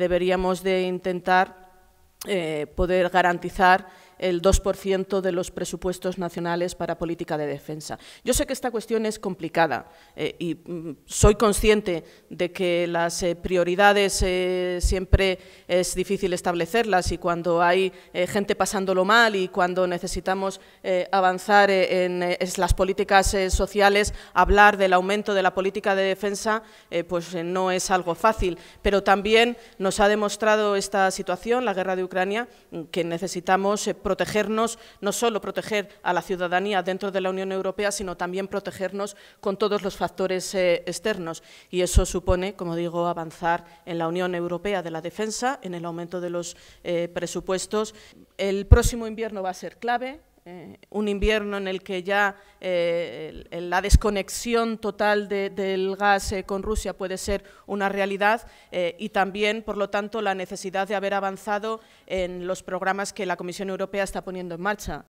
deberíamos de intentar eh, poder garantizar el 2% de los presupuestos nacionales para política de defensa. Yo sé que esta cuestión es complicada eh, y mm, soy consciente de que las eh, prioridades eh, siempre es difícil establecerlas y cuando hay gente pasándolo mal y cuando necesitamos avanzar en las políticas sociales, hablar del aumento de la política de defensa pues no es algo fácil, pero también nos ha demostrado esta situación, la guerra de Ucrania, mm, que necesitamos protegernos, no solo proteger a la ciudadanía dentro de la Unión Europea, sino también protegernos con todos los factores eh, externos. Y eso supone, como digo, avanzar en la Unión Europea de la defensa, en el aumento de los eh, presupuestos. El próximo invierno va a ser clave, eh, un invierno en el que ya eh, la desconexión total del gas eh, con Rusia puede ser una realidad y también, por lo tanto, la necesidad de haber avanzado en los programas que la Comisión Europea está poniendo en marcha.